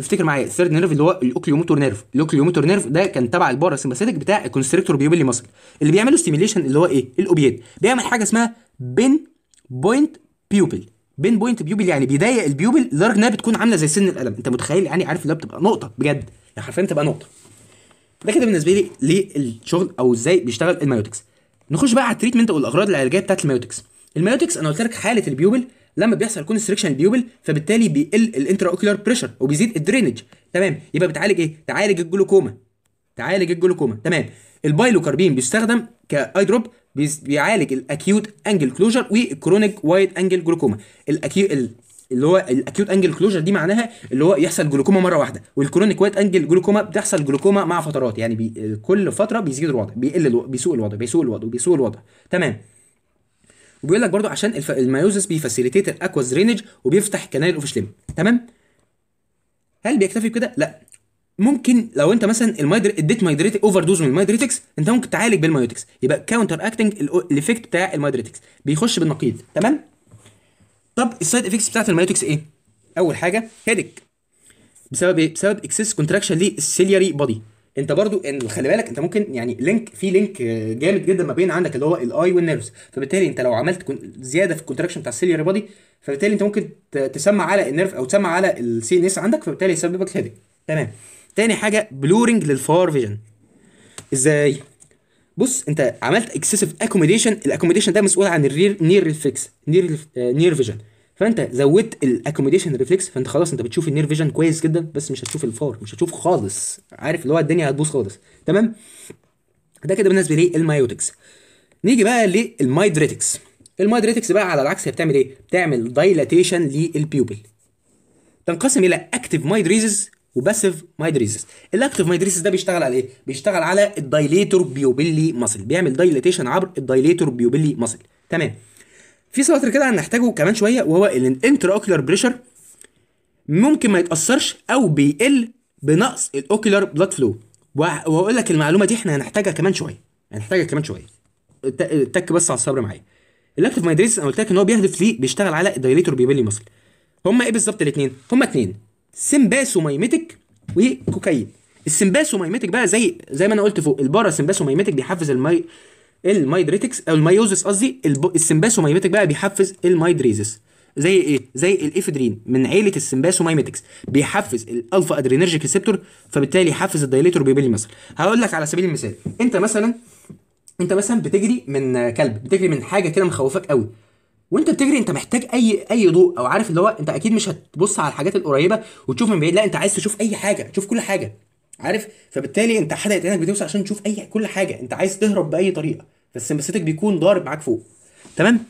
A: افتكر معايا الثيرد نيرف اللي هو الاوكليوموتور نيرف الاوكليوموتور نيرف ده كان تبع الباراسمباثيتك بتاع الكونستريكتور بيوبلي ماسل اللي بيعملوا ستيميليشن اللي هو ايه الاوبيات بيعمل حاجه اسمها بين بوينت بيوبل بين بوينت بيوبل يعني بيضيق البيوبل لدرجه انها بتكون عامله زي سن القلم انت متخيل يعني عارف اللي بتبقى نقطه بجد يعني حرفيا بتبقى نقطه ده كده بالنسبه لي للشغل او ازاي بيشتغل المايوتكس نخش بقى على التريتمنت والاغراض العلاجيه بتاعت المايوتكس المايوتكس انا قلت لك حاله البيوبل لما بيحصل كونستريكشن البيوبل فبالتالي بيقل الانترا اوكيولار بريشر وبيزيد الدرينج تمام يبقى بتعالج ايه تعالج الجلوكوما تعالج الجلوكوما تمام البايلوكاربين بيستخدم كاي دروب بيعالج الاكيوت انجل كلوجر والكرونيك وايد انجل جلوكوما الاكيو اللي هو الاكيوت انجل كلوجر دي معناها اللي هو يحصل جلوكوما مره واحده والكرونيك وايت انجل جلوكوما بتحصل جلوكوما مع فترات يعني بي... كل فتره بيزيد الوضع بيقل الو... الوضع بيسوء الوضع بيسوء الوضع, بيسوء الوضع. تمام وبيقول لك برضو عشان الف... الميوزس بيفاسيليتيت الاكواز درينج وبيفتح كنال ليم تمام هل بيكتفي بكده لا ممكن لو انت مثلا المايدر اديت مايدريت اوفر دوز من المايدريتكس انت ممكن تعالج بالمايوتكس يبقى كاونتر اكتنج الايفكت بتاع المايدريتكس بيخش بالنقيض تمام طب السايد افكتس بتاعت المايوتكس ايه اول حاجه هيدك بسبب ايه بسبب اكسس كونتراكشن للسيلياري بودي انت برضو ان خلي بالك انت ممكن يعني لينك في لينك جامد جدا ما بين عندك اللي هو الاي والنيرفز فبالتالي انت لو عملت زياده في الكونتراكشن بتاع السيليري بودي فبالتالي انت ممكن تسمع على النيرف او تسمع على السي ان اس عندك فبالتالي يسبب لك هيدك تمام تاني حاجه بلورنج للفار فيجن ازاي بص انت عملت اكسسيف اكوموديشن الاكوموديشن ده مسؤول عن الرير نير ريفلكس نير نير فيجن فانت زودت الاكوموديشن ريفلكس فانت خلاص انت بتشوف النير فيجن كويس جدا بس مش هتشوف الفار مش هتشوف خالص عارف اللي هو الدنيا هتبوظ خالص تمام ده كده بالنسبه للمايوتكس نيجي بقى للمايدريتكس المايدريتكس بقى على العكس هي بتعمل ايه بتعمل دايلاتيشن للبيوبل تنقسم الى اكتيف مايدريزز وباسيف مايدريزز الاكتيف مايدريزز ده بيشتغل على ايه بيشتغل على الدايليتور بيوبيلي ماسل بيعمل دايلاتيشن عبر الدايليتور بيوبيلي ماسل تمام في سواتر كده هنحتاجه كمان شويه وهو الانترا اوكيولار بريشر ممكن ما يتاثرش او بيقل بنقص الاوكيولار بلاد فلو وهقول لك المعلومه دي احنا هنحتاجها كمان شويه هنحتاجها كمان شويه تك بس على الصبر معايا اللابتوب مايدريس انا قلت لك ان هو بيهدف ليه بيشتغل على الدايليتور بيبلي ماسل هما ايه بالظبط الاثنين هما اثنين سمباسومايميتك وكوكايين السمباسومايميتك بقى زي زي ما انا قلت فوق البارا سمباسومايميتك بيحفز المي المايدريتكس او الميوزس قصدي السمباسوميميتك بقى بيحفز المايدريزس زي ايه زي الافيدرين من عيله السمباسوميميتكس بيحفز الالفا ادرينرجيك ريسبتور فبالتالي يحفز الدايليتور بيبلي مثلا هقول لك على سبيل المثال انت مثلا انت مثلا بتجري من كلب بتجري من حاجه كده مخوفاك قوي وانت بتجري انت محتاج اي اي ضوء او عارف اللي هو انت اكيد مش هتبص على الحاجات القريبه وتشوف من بعيد لا انت عايز تشوف اي حاجه تشوف كل حاجه عارف فبالتالي انت حدقت عينك بتوسع عشان تشوف اي كل حاجه انت عايز تهرب باي طريقه السمباثيتك بيكون ضارب معاك فوق تمام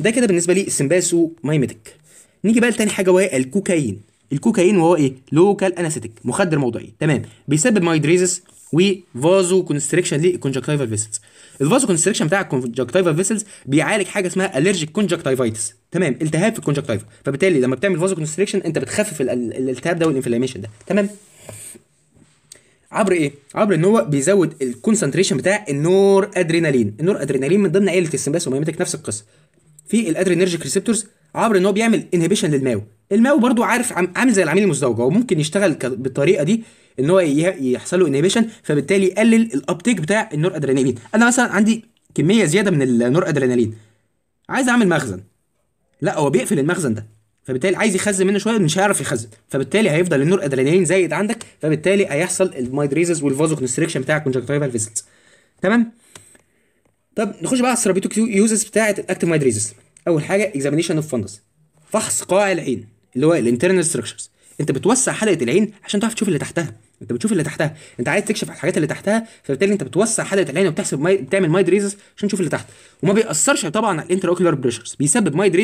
A: ده كده بالنسبه لي السمباسو مايميتك نيجي بقى لتاني حاجه وهي الكوكايين الكوكايين وهو ايه لوكال اناستيك مخدر موضعي تمام بيسبب مايدريزس وفازو كونستريكشن للكونجكتيفال فيسلز الفازو كونستريكشن بتاع الكونجكتيفال فيسلز بيعالج حاجه اسمها الرجيك كونجكتيفايتس تمام التهاب في الكونجكتيفا فبالتالي لما بتعمل فازو كونستريكشن انت بتخفف الالتهاب ده والانفلاميشن ده تمام عبر ايه عبر ان هو بيزود الكونسنتريشن بتاع النور ادرينالين النور ادرينالين من ضمن عيله السمباس وميمتك نفس القصه في الادرينرجيك ريسبتورز عبر ان هو بيعمل انهبيشن للماو الماو برضو عارف عامل زي العميل المزدوج هو ممكن يشتغل بالطريقه دي ان هو يحصل له انهبيشن فبالتالي يقلل الابتيك بتاع النور ادرينالين انا مثلا عندي كميه زياده من النور ادرينالين عايز اعمل مخزن لا هو بيقفل المخزن ده فبالتالي عايز يخزن منه شويه مش هيعرف يخزن فبالتالي هيفضل النور ادرينالين زايد عندك فبالتالي هيحصل المايدريزز والفازو كونستريكشن بتاع الكونجكتيفال فيزلز تمام طب نخش بقى على الثيرابيوتيك يوزز بتاعه الاكتيف مايدريزز اول حاجه اكزامينشن اوف فندس فحص قاع العين اللي هو الانترنال ستراكشرز انت بتوسع حلقه العين عشان تعرف تشوف اللي تحتها انت بتشوف اللي تحتها انت عايز تكشف على الحاجات اللي تحتها فبالتالي انت بتوسع حلقه العين وبتحسب ماي... بتعمل مايد عشان تشوف اللي تحت وما بيأثرش طبعا على الانتراوكيولار بريشرز بيسبب مايد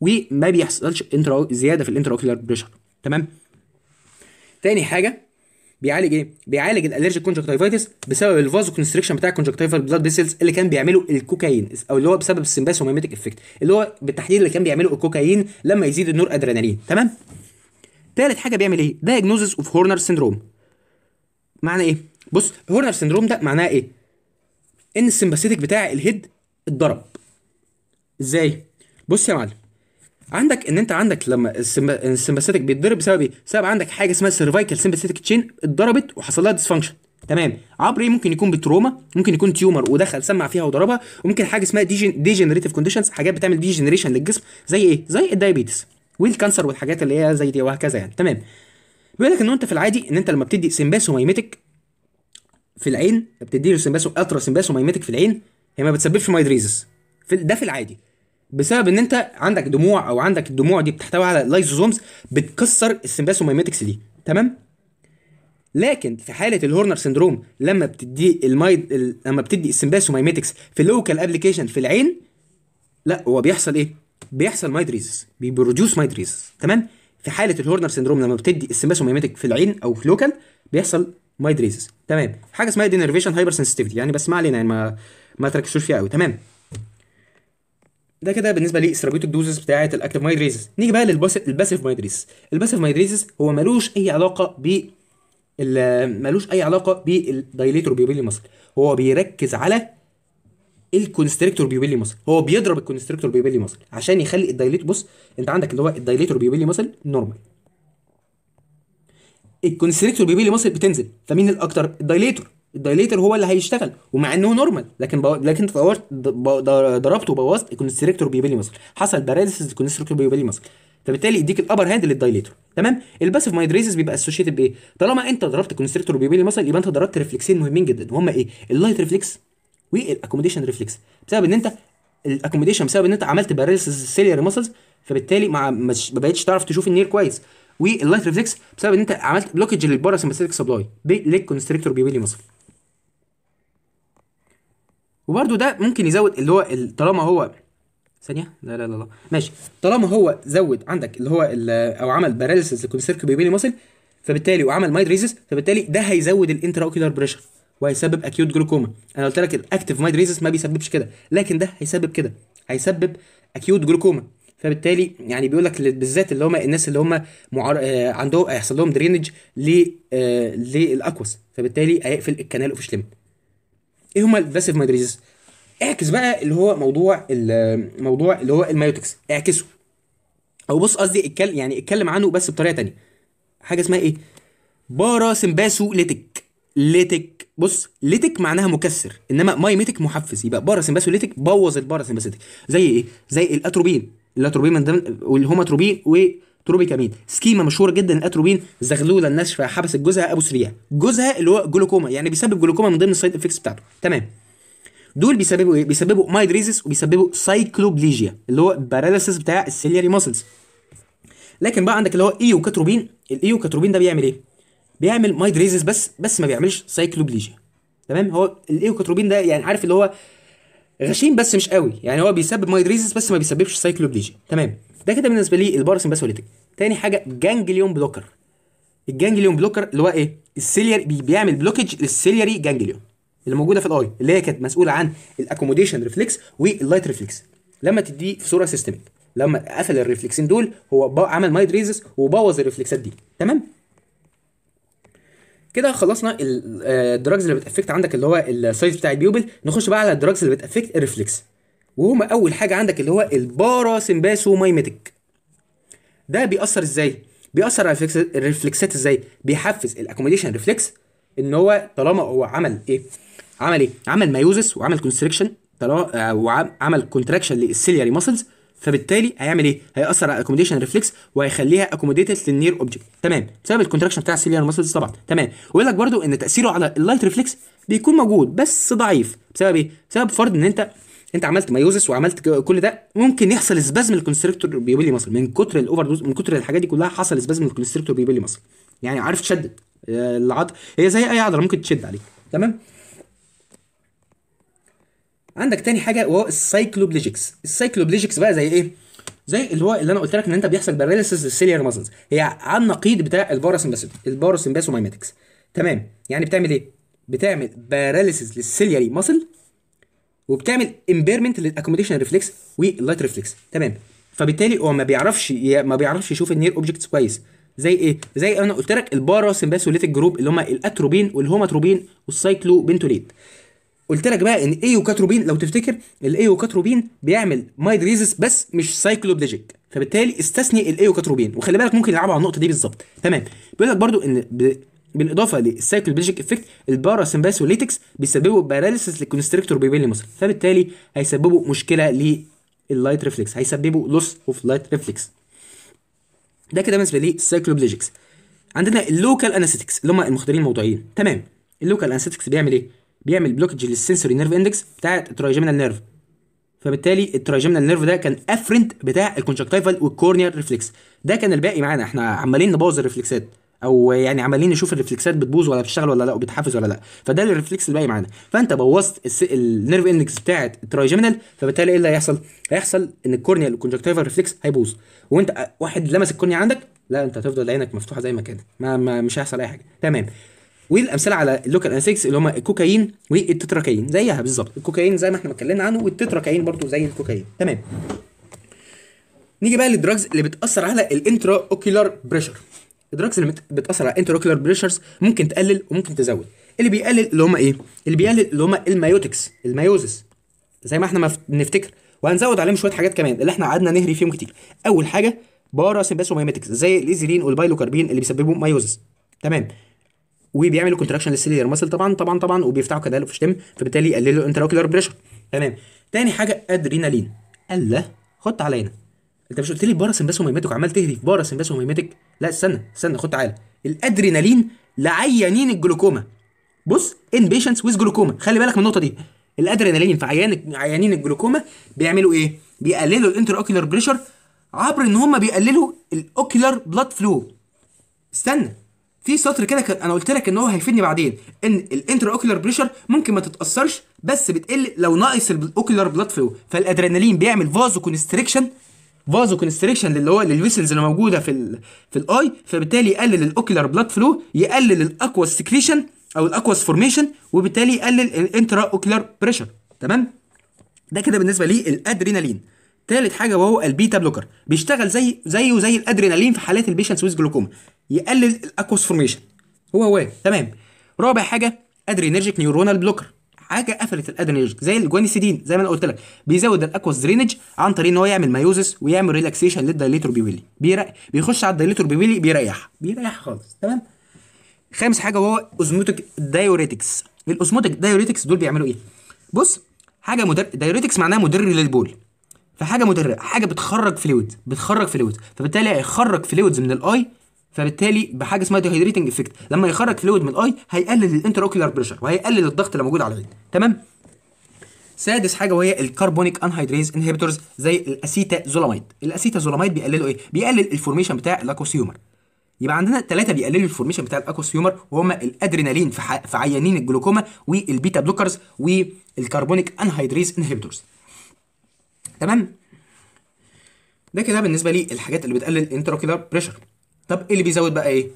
A: وما بيحصلش انترا زياده في الانتراوكيولار بريشر تمام تاني حاجه بيعالج ايه بيعالج الالرجيك كونجكتيفايتس بسبب الفازو كونستريكشن بتاع الكونجكتيفال بلاد فيسلز اللي كان بيعمله الكوكايين او اللي هو بسبب السمباسوميميتيك افكت اللي هو بالتحديد اللي كان بيعمله الكوكايين لما يزيد النور ادرينالين تمام تالت حاجه بيعمل ايه دايجنوزس اوف هورنر سيندروم معنى ايه بص هورنر سيندروم ده معناه ايه ان السمباسيتيك بتاع الهيد اتضرب ازاي بص يا معلم عندك ان انت عندك لما السمباثيتك بيتضرب بسبب ايه؟ بسبب عندك حاجه اسمها السيرفايكال سمباثيتك تشين اتضربت وحصل لها ديسفانكشن تمام عبر ايه ممكن يكون بتروما ممكن يكون تيومر ودخل سمع فيها وضربها وممكن حاجه اسمها ديجنريتيف كونديشنز حاجات بتعمل ديجنريشن للجسم زي ايه؟ زي الدايبيتس والكانسر والحاجات اللي هي زي دي وهكذا يعني تمام بيقول لك ان انت في العادي ان انت لما بتدي سمباثو مايميتك في العين بتدي له سمباسو الترا سمباسو مايميتك في العين هي ما بتسببش مايدريزس ده في العادي بسبب ان انت عندك دموع او عندك الدموع دي بتحتوي على لايزوزومز بتكسر السمباسوميماتكس دي تمام لكن في حاله الهورنر سندروم لما بتدي المايد لما بتدي السمباسوميماتكس في لوكال ابلكيشن في العين لا هو بيحصل ايه بيحصل مايدريزس بيبرودوس مايدريزس تمام في حاله الهورنر سندروم لما بتدي السمباسوميماتيك في العين او في لوكال بيحصل مايدريزس تمام حاجه اسمها دينرفيشن هايبر سنسيتيفيتي يعني بس ما علينا يعني ما ما تركزوش فيها قوي تمام ده كده بالنسبه للثيرابيوتيك دوزز بتاعه الاكتيف مايدريزس نيجي بقى للباسيف مايدريزس الباسيف مايدريزس هو ملوش اي علاقه ب ملوش اي علاقه بالدايليتور بيوبيلي مصر هو بيركز على الكونستريكتور بيوبيلي مصر هو بيضرب الكونستريكتور بيوبيلي مصر عشان يخلي الدايليتور بص انت عندك اللي هو الدايليتور بيوبيلي ماسل نورمال الكونستريكتور بيوبيلي ماسل بتنزل فمين الاكتر الدايليتور الدايليتر هو اللي هيشتغل ومع انه نورمال لكن بو... لكن انت ضربته وبوظت الكونستريكتور بيبلي ماسل حصل باراليسيس الكونستريكتور بيبلي ماسل فبالتالي يديك الابر هاند للدايليتور تمام الباسيف مايدريسيس بيبقى اسوشيتد بايه طالما انت ضربت الكونستريكتور بيبلي ماسل يبقى انت ضربت ريفلكسين مهمين جدا وهما ايه اللايت ريفلكس والاكوموديشن ريفلكس بسبب ان انت الاكوموديشن بسبب ان انت عملت باراليسيس السيلياري ماسلز فبالتالي ما مش بقتش تعرف تشوف النير كويس واللايت ريفلكس بسبب ان انت عملت بلوكج للباراسمبثيك سبلاي للكونستريكتور بيبلي ماسل وبرده ده ممكن يزود اللي هو طالما هو ثانيه لا لا لا لا ماشي طالما هو زود عندك اللي هو او عمل باراليسيس للكونسيركو بيبيني ماسل فبالتالي وعمل مايدريزس فبالتالي ده هيزود الانترا اوكيولار بريشر وهيسبب اكيوت جلوكوما انا قلت لك مايد مايدريزس ما بيسببش كده لكن ده هيسبب كده هيسبب اكيوت جلوكوما فبالتالي يعني بيقول لك بالذات اللي هم الناس اللي هم معار... آه، عندهم هيحصل لهم درينج آه، للاكوس آه فبالتالي هيقفل الكنال اوف ايه هما الفاسيف مايدريزز اعكس بقى اللي هو موضوع الموضوع اللي هو المايوتكس اعكسه او بص قصدي اتكلم يعني اتكلم عنه بس بطريقه تانية حاجه اسمها ايه بارا سمباسو ليتك ليتك بص ليتك معناها مكسر انما مايميتك محفز يبقى بارا سمباسو ليتك بوظ البارا سمباسيتك زي ايه زي الاتروبين الاتروبين من ضمن والهوماتروبين تروبيكامين سكيما مشهوره جدا الاتروبين زغلوله الناشفه حبست جوزها ابو سريع جوزها اللي هو جلوكوما يعني بيسبب جلوكوما من ضمن السايد افكتس بتاعته تمام دول بيسببوا ايه بيسببوا مايدريزس وبيسببوا سايكلوبليجيا اللي هو باراليسيس بتاع السيلياري ماسلز لكن بقى عندك اللي هو ايوكاتروبين الايوكاتروبين ده بيعمل ايه بيعمل مايدريزس بس بس ما بيعملش سايكلوبليجيا تمام هو الايوكاتروبين ده يعني عارف اللي هو غشيم بس مش قوي يعني هو بيسبب مايدريزس بس ما بيسببش سايكلوبليجيا تمام ده كده بالنسبه لي باسوليتك تاني حاجه جانجليون بلوكر الجانجليون بلوكر اللي هو ايه السيلياري بيعمل بلوكج للسيلياري جانجليون اللي موجوده في الاي اللي هي كانت مسؤوله عن الاكوموديشن ريفلكس واللايت ريفلكس لما تديه في صوره سيستميك لما قفل الريفلكسين دول هو عمل ريزس وبوظ الريفلكسات دي تمام كده خلصنا الدراجز آه، اللي بتافكت عندك اللي هو السايز بتاع البيوبل نخش بقى على الدراجز اللي بتافكت الريفلكس وهما اول حاجه عندك اللي هو الباراسمباثومايميتيك ده بيأثر ازاي بيأثر على الريفلكسات ازاي بيحفز الاكوموديشن ريفلكس ان هو طالما هو عمل ايه عمل ايه عمل مايوزس وعمل كونستريكشن طالما وعمل كونتراكشن للسيلياري ماسلز فبالتالي هيعمل ايه؟ هيأثر على الاكوموديشن ريفلكس وهيخليها اكوموديتد للنير اوبجكت تمام بسبب الكونتراكشن بتاع السيليار ماسلز طبعا تمام ويقول لك برده ان تاثيره على اللايت ريفلكس بيكون موجود بس ضعيف بسبب ايه؟ بسبب فرض ان انت انت عملت مايوزس وعملت كل ده ممكن يحصل سبازم الكونستريكتور بيبلي مصر من كتر الاوفر دوز من كتر الحاجات دي كلها حصل سبازم الكونستريكتور بيبلي مصر يعني عارف تشدد العض هي زي اي عضله ممكن تشد عليك تمام عندك تاني حاجه وهو السايكلوبليجكس السايكلوبليجكس بقى زي ايه زي اللي هو اللي انا قلت لك ان انت بيحصل باراليسيس للسيليار مازلز هي على النقيض بتاع الباراسمباسيت الباراسمباسوميماتكس تمام يعني بتعمل ايه بتعمل باراليسيس للسيلياري ماسل وبتعمل امبيرمنت للاكوموديشن ريفلكس واللايت ريفلكس تمام فبالتالي هو ما بيعرفش ما بيعرفش يشوف النير اوبجكتس كويس زي ايه زي انا قلت لك البارا سمباثوليتيك جروب اللي هم الاتروبين والهوماتروبين والسايكلو بنتوليت قلت لك بقى ان ايوكاتروبين لو تفتكر الايوكاتروبين بيعمل مايدريزس بس مش سايكلوبليجيك فبالتالي استثني الايوكاتروبين وخلي بالك ممكن يلعبوا على النقطه دي بالظبط تمام بيقول لك برضو ان ب... بالاضافه للسايكلوبيجيك افكت الباراسمباثوليتكس بيسببوا باراليسيس للكونستريكتور بيبيلي مصر فبالتالي هيسببوا مشكله لللايت ريفلكس هيسببوا لوس اوف لايت ريفلكس ده كده بالنسبه للسايكلوبيجيكس عندنا اللوكال انستكس اللي هم المخدرين الموضوعيين تمام اللوكال انستكس بيعمل ايه بيعمل بلوكج للسنسوري نيرف اندكس بتاع الترايجيمينال نيرف فبالتالي الترايجيمينال نيرف ده كان افرنت بتاع الكونجكتيفال والكورنيال ريفلكس ده كان الباقي معانا احنا عمالين نبوظ الريفلكسات او يعني عمالين نشوف الريفلكسات بتبوظ ولا بتشتغل ولا لا وبتحفز ولا لا فده الريفلكس اللي باقي معانا فانت بوظت النيرف اندكس بتاعه الترايجيمينال فبالتالي ايه اللي هيحصل؟ هيحصل ان الكورنيا الكونجكتيفال ريفلكس هيبوظ وانت واحد لمس الكورنيا عندك لا انت هتفضل عينك مفتوحه زي ما كانت ما, ما مش هيحصل اي حاجه تمام والامثله على اللوكال انستكس اللي هم الكوكايين والتتراكايين زيها بالظبط الكوكايين زي ما احنا اتكلمنا عنه والتتراكايين برضو زي الكوكايين تمام نيجي بقى للدراجز اللي بتاثر على الانترا اوكيولار بريشر الدراجز اللي بتاثر على انتروكولار بريشرز ممكن تقلل وممكن تزود اللي بيقلل اللي هم ايه اللي بيقلل اللي هم المايوتكس المايوزس زي ما احنا نفتكر وهنزود عليهم شويه حاجات كمان اللي احنا قعدنا نهري فيهم كتير اول حاجه بارا سيمباسوميماتكس زي الايزيلين والبايلوكاربين اللي بيسببوا مايوزس تمام وبيعملوا كونتراكشن للسيلير ماسل طبعا طبعا طبعا وبيفتحوا كدال في الشتم فبالتالي يقللوا الانتراكولار بريشر تمام تاني حاجه ادرينالين الله خد علينا انت مش قلت لي بارا سمباس وميماتك وعمال تهري في بارا سمباس وميماتك لا استنى استنى خد تعالى الادرينالين لعيانين الجلوكوما بص ان بيشنتس ويز جلوكوما خلي بالك من النقطه دي الادرينالين في عيان عيانين الجلوكوما بيعملوا ايه بيقللوا الانتر اوكيولار بريشر عبر ان هم بيقللوا الاوكيولار بلاد فلو استنى في سطر كده كان انا قلت لك ان هو هيفيدني بعدين ان الانتر اوكيولار بريشر ممكن ما تتاثرش بس بتقل لو ناقص الاوكيولار بلاد فلو فالادرينالين بيعمل فازو كونستريكشن فازو كونستريكشن اللي هو للويسلز اللي موجوده في الـ في الاي فبالتالي يقلل الاوكيلار بلاد فلو يقلل الاكواس سكريشن او الاكواس فورميشن وبالتالي يقلل الانترا اوكيلار بريشر تمام ده كده بالنسبه للادرينالين تالت حاجه وهو البيتا بلوكر بيشتغل زي زيه زي الادرينالين في حالات البيشنتس ويز جلوكوما يقلل الاكواس فورميشن هو هو تمام رابع حاجه ادرينرجيك نيورونال بلوكر حاجه قفلت الادرينرج زي الجوانيسيدين زي ما انا قلت لك بيزود الاكواس درينج عن طريق ان هو يعمل مايوزس ويعمل ريلاكسيشن للدايليتور بيولي بيخش على الدايليتور بيولي بيريح بيريح خالص تمام خامس حاجه وهو اوزموتيك دايوريتكس الاوزموتيك دايوريتكس دول بيعملوا ايه بص حاجه مدر دايوريتكس معناها مدر للبول فحاجه مدرة حاجه بتخرج فلويد بتخرج فلويد فبالتالي هيخرج فلويدز من الاي فبالتالي بحاجه اسمها هيدريتنج افكت لما يخرج فلويد من الاي هيقلل اوكيولار بريشر وهيقلل الضغط اللي موجود على العين تمام سادس حاجه وهي الكربونيك انهيدريز انهبيتورز زي الاسيتازولاميد الاسيتازولاميد بيقللوا ايه بيقلل الفورميشن بتاع الاكوسيومر يبقى عندنا ثلاثه بيقللوا الفورميشن بتاع الاكوسيومر وهما الادرينالين في, عيانين الجلوكوما والبيتا بلوكرز والكربونيك انهيدريز انهبيتورز تمام ده كده بالنسبه للحاجات اللي بتقلل الانتراوكيولار بريشر طب ايه اللي بيزود بقى ايه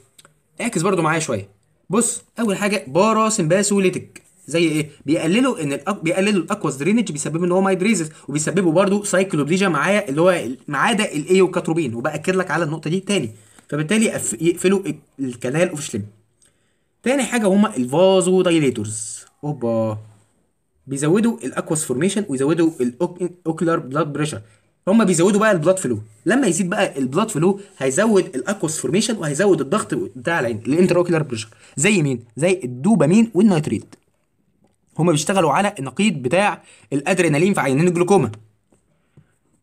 A: اعكس برضو معايا شويه بص اول حاجه باراسمباثوليتيك زي ايه بيقللوا ان الأك... بيقللوا الاكواس درينج بيسببوا ان هو مايدريزس وبيسببوا برضو سايكلوبليجيا معايا اللي هو ما عدا الايوكاتروبين وباكد لك على النقطه دي تاني فبالتالي أف... يقفلوا الكنال اوف شليم تاني حاجه هما الفازو دايليتورز اوبا بيزودوا الاكواس فورميشن ويزودوا الاوكلر بلاد بريشر هما بيزودوا بقى البلاد فلو لما يزيد بقى البلاد فلو هيزود الاكوس فورميشن وهيزود الضغط بتاع العين الانتراوكيلر بريشر زي مين زي الدوبامين والنيتريت هما بيشتغلوا على النقيض بتاع الادرينالين في عينين الجلوكوما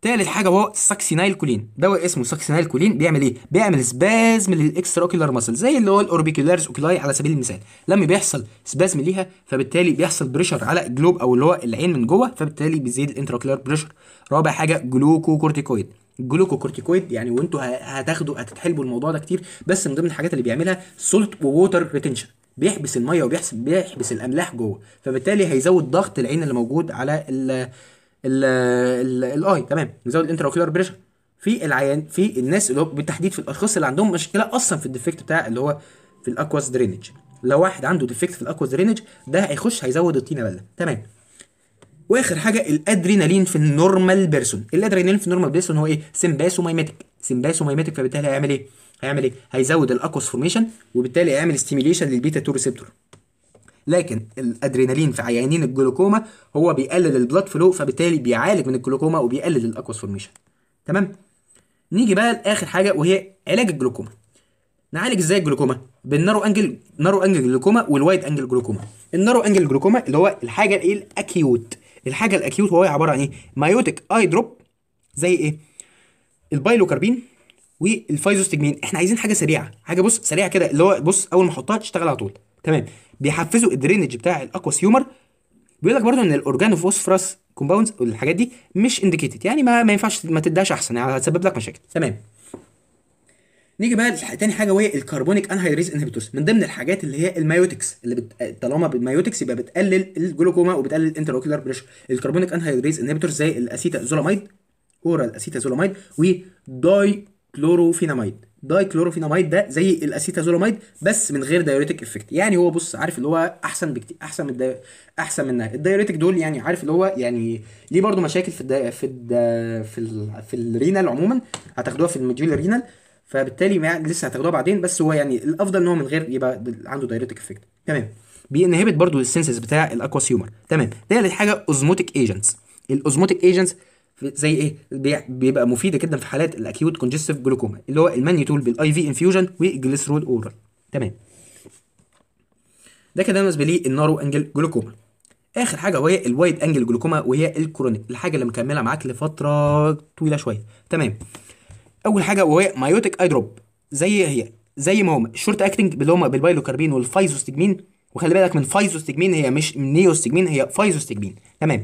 A: تالت حاجه هو الساكسينايل كولين دواء اسمه ساكسينايل كولين بيعمل ايه بيعمل سبازم للاكسترا اوكيولار ماسل زي اللي هو الاوربيكولارز اوكيلاي على سبيل المثال لما بيحصل سبازم ليها فبالتالي بيحصل بريشر على الجلوب او اللي هو العين من جوه فبالتالي بيزيد الانترا اوكيولار بريشر رابع حاجه جلوكوكورتيكويد جلوكوكورتيكويد يعني وانتوا هتاخدوا هتتحلبوا الموضوع ده كتير بس من ضمن الحاجات اللي بيعملها سولت ووتر ريتنشن بيحبس الميه وبيحبس بيحبس الاملاح جوه فبالتالي هيزود ضغط العين اللي موجود على الاي تمام نزود الانتراوكيولار بريشر في العيان في الناس اللي هو بالتحديد في الاشخاص اللي عندهم مشكله اصلا في الديفكت بتاع اللي هو في الاكواس درينج لو واحد عنده ديفكت في الاكواس درينج ده هيخش هيزود الطينه بله تمام واخر حاجه الادرينالين في النورمال بيرسون الادرينالين في النورمال بيرسون هو ايه سمباسومايماتيك سمباسومايماتيك فبالتالي هيعمل ايه هيعمل ايه هيزود الاكواس فورميشن وبالتالي هيعمل ستيميليشن للبيتا 2 ريسبتور لكن الادرينالين في عيانين الجلوكوما هو بيقلل البلاد فلو فبالتالي بيعالج من الجلوكوما وبيقلل الاكواس فورميشن تمام نيجي بقى لاخر حاجه وهي علاج الجلوكوما نعالج ازاي الجلوكوما بالنارو انجل نارو انجل جلوكوما والوايد انجل جلوكوما النارو انجل جلوكوما اللي هو الحاجه الايه الاكيوت الحاجه الاكيوت هو عباره عن ايه مايوتك اي دروب زي ايه البايلوكاربين والفايزوستجمين احنا عايزين حاجه سريعه حاجه بص سريعه كده اللي هو بص اول ما احطها تشتغل على طول تمام بيحفزوا الدرينج بتاع الاكواس هيومر بيقول لك برضه ان الاورجانو فوسفراس كومباوندز والحاجات دي مش انديكيتد يعني ما ما ينفعش ما تديهاش احسن يعني هتسبب لك مشاكل تمام نيجي بقى تاني حاجه وهي الكربونيك انهيدريز انهبيتورز من ضمن الحاجات اللي هي المايوتكس اللي بت... طالما بالمايوتكس يبقى بتقلل الجلوكوما وبتقلل الانتروكيولار بريشر الكربونيك انهيدريز انهبيتورز زي الاسيتازولاميد اورال اسيتازولاميد وداي كلوروفيناميد دايكلوروفيناميد ده زي الاسيتازولاميد بس من غير دايوريتك افكت يعني هو بص عارف اللي هو احسن بكتير احسن من الدي... احسن منها الدايوريتك دول يعني عارف اللي هو يعني ليه برضو مشاكل في الدا... في الدا... في ال... في الرينال عموما هتاخدوها في المديول رينال فبالتالي لسه هتاخدوها بعدين بس هو يعني الافضل ان هو من غير يبقى عنده دايوريتك افكت تمام بينهبت برضو السنسز بتاع الاكواسيومر تمام ده يعني حاجه اوزموتيك ايجنتس الاوزموتيك ايجنتس زي ايه بيبقى مفيده جدا في حالات الاكيوت كونجستيف جلوكوما اللي هو المانيتول بالاي في انفيوجن والجليسرول اورال تمام ده كده بالنسبه لي النارو انجل جلوكوما اخر حاجه وهي الوايد انجل جلوكوما وهي الكرونيك الحاجه اللي مكمله معاك لفتره طويله شويه تمام اول حاجه وهي مايوتيك اي دروب زي هي زي ما هما الشورت اكتنج اللي هما بالبايلوكاربين والفايزوستجمين وخلي بالك من فايزوستجمين هي مش نيوستجمين هي فايزوستجمين تمام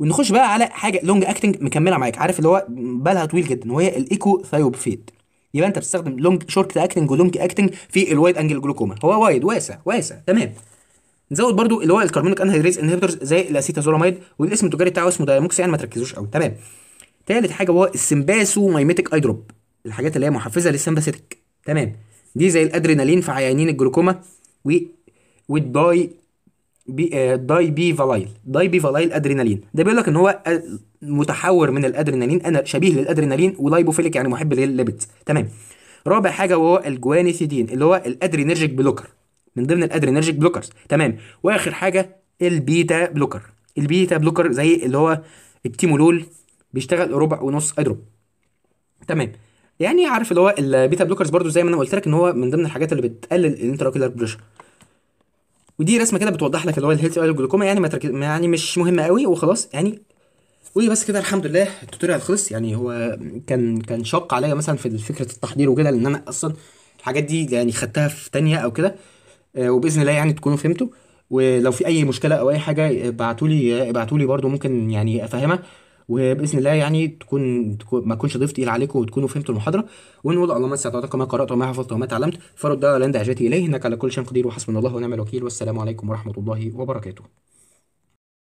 A: ونخش بقى على حاجه لونج اكتنج مكمله معاك عارف اللي هو بالها طويل جدا وهي الايكو ثايوبفيت يبقى انت بتستخدم لونج شورت اكتنج ولونج اكتنج في الوايد انجل جلوكوما هو وايد واسع واسع تمام نزود برضو اللي هو الكربونيك انهيدريز انهبيتورز زي الاسيتازولاميد والاسم التجاري بتاعه اسمه دايموكس يعني ما تركزوش قوي تمام تالت حاجه هو السمباسو مايميتيك اي دروب الحاجات اللي هي محفزه للسمباسيتك تمام دي زي الادرينالين في عيانين الجلوكوما و والداي بي آه، داي بي فالايل داي بي فالايل ادرينالين ده بيقول لك ان هو آه، متحور من الادرينالين انا شبيه للادرينالين ولايبوفيليك يعني محب للليبيدز تمام رابع حاجه وهو الجوانيثيدين اللي هو الادرينرجيك بلوكر من ضمن الادرينرجيك بلوكرز تمام واخر حاجه البيتا بلوكر البيتا بلوكر زي اللي هو التيمولول بيشتغل ربع ونص ادروب تمام يعني عارف اللي هو البيتا بلوكرز برضو زي ما انا قلت لك ان هو من ضمن الحاجات اللي بتقلل الانتراكولار بريشر ودي رسمه كده بتوضح لك اللي هو الهيلثي اويل جلوكوما يعني ما يعني مش مهمه قوي وخلاص يعني قولي بس كده الحمد لله التوتوريال خلص يعني هو كان كان شاق عليا مثلا في فكره التحضير وكده لان انا اصلا الحاجات دي يعني خدتها في تانية او كده آه، وباذن الله يعني تكونوا فهمتوا ولو في اي مشكله او اي حاجه ابعتوا لي ابعتوا لي برده ممكن يعني افهمها وباذن الله يعني تكون, تكون ما تكونش ضيف تقيل عليكم وتكونوا فهمتوا المحاضره ونقول اللهم استطعت ما قرات وما حفظت وما تعلمت فرد لا لند اليه انك على كل شيء قدير وحسبنا الله ونعم الوكيل والسلام عليكم ورحمه الله وبركاته